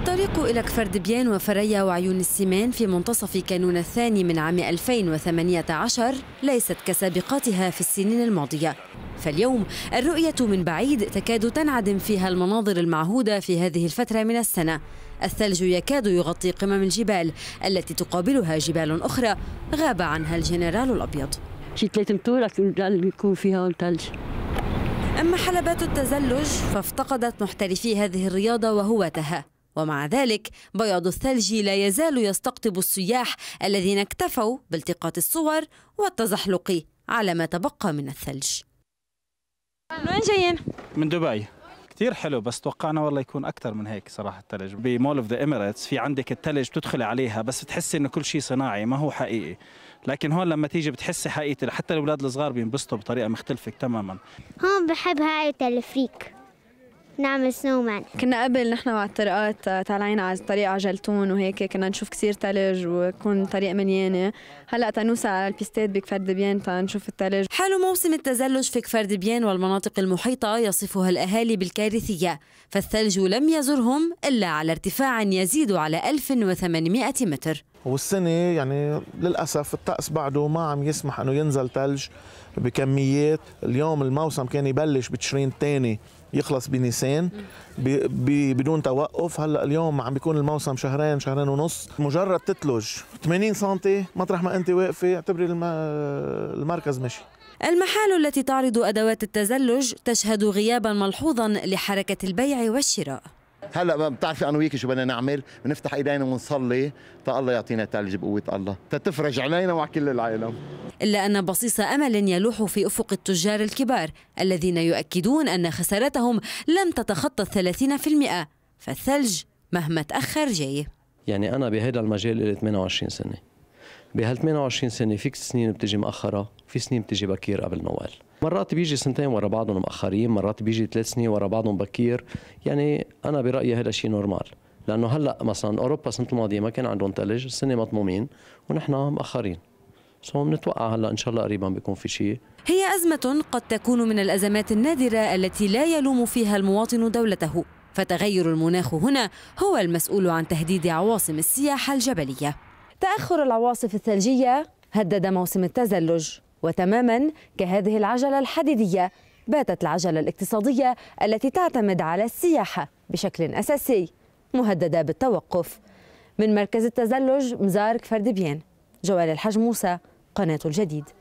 الطريق إلى كفردبيان وفريا وعيون السمان في منتصف كانون الثاني من عام 2018 ليست كسابقاتها في السنين الماضية فاليوم الرؤية من بعيد تكاد تنعدم فيها المناظر المعهودة في هذه الفترة من السنة الثلج يكاد يغطي قمم الجبال التي تقابلها جبال أخرى غاب عنها الجنرال الأبيض شي ثلاثة متورة يكون فيها ثلج أما حلبات التزلج فافتقدت محترفي هذه الرياضة وهواتها ومع ذلك بياض الثلج لا يزال يستقطب السياح الذين اكتفوا بالتقاط الصور والتزحلق على ما تبقى من الثلج من وين جايين؟ من دبي كثير حلو بس توقعنا والله يكون اكثر من هيك صراحه الثلج بمول اوف ذا اميريتس في عندك الثلج بتدخلي عليها بس بتحسي انه كل شيء صناعي ما هو حقيقي لكن هون لما تيجي بتحسي حقيقي حتى الاولاد الصغار بينبسطوا بطريقه مختلفه تماما هون بحب هاي التلفريك نعمل سنومان كنا قبل نحن مع الطرقات طالعين على طريق عجلتون وهيك كنا نشوف كثير ثلج ويكون طريق مليانه هلا تنوسع على البيستات بكفر دبيان تنشوف الثلج حال موسم التزلج في كفر دبيان والمناطق المحيطه يصفها الاهالي بالكارثيه فالثلج لم يزرهم الا على ارتفاع يزيد على 1800 متر والسنه يعني للاسف الطقس بعده ما عم يسمح انه ينزل ثلج بكميات اليوم الموسم كان يبلش بتشرين الثاني يخلص بنيسان بدون توقف هلا اليوم عم بيكون الموسم شهرين شهرين ونص مجرد تتلج 80 سم مطرح ما انت واقفه اعتبري المركز ماشي المحال التي تعرض ادوات التزلج تشهد غيابا ملحوظا لحركه البيع والشراء هلا بتعرفي انا وياكي شو بدنا نعمل بنفتح ايدينا ونصلي تا الله يعطينا ثلج بقوه الله تتفرج علينا وعلى كل العالم الا ان بصيص امل يلوح في افق التجار الكبار الذين يؤكدون ان خسارتهم لم تتخطى 30% فالثلج مهما تاخر جاي يعني انا بهذا المجال لي 28 سنه بهال 28 سنه فيك سنين بتجي مؤخره، في سنين بتجي بكير قبل نوال مرات بيجي سنتين ورا بعضهم مأخرين مرات بيجي ثلاث سنين ورا بعضهم بكير يعني أنا برأيي هذا شيء نورمال لأنه هلأ مثلا أوروبا السنة الماضية ما كان عندهم ثلج السنة مطمومين ونحن مأخرين سو بنتوقع هلا ان شاء الله قريبا بيكون في شيء هي أزمة قد تكون من الأزمات النادرة التي لا يلوم فيها المواطن دولته فتغير المناخ هنا هو المسؤول عن تهديد عواصم السياحة الجبلية تأخر العواصف الثلجية هدد موسم التزلج وتماما كهذه العجلة الحديدية باتت العجلة الاقتصادية التي تعتمد على السياحة بشكل أساسي مهددة بالتوقف من مركز التزلج مزارك فردبيان جوال الحج موسى قناة الجديد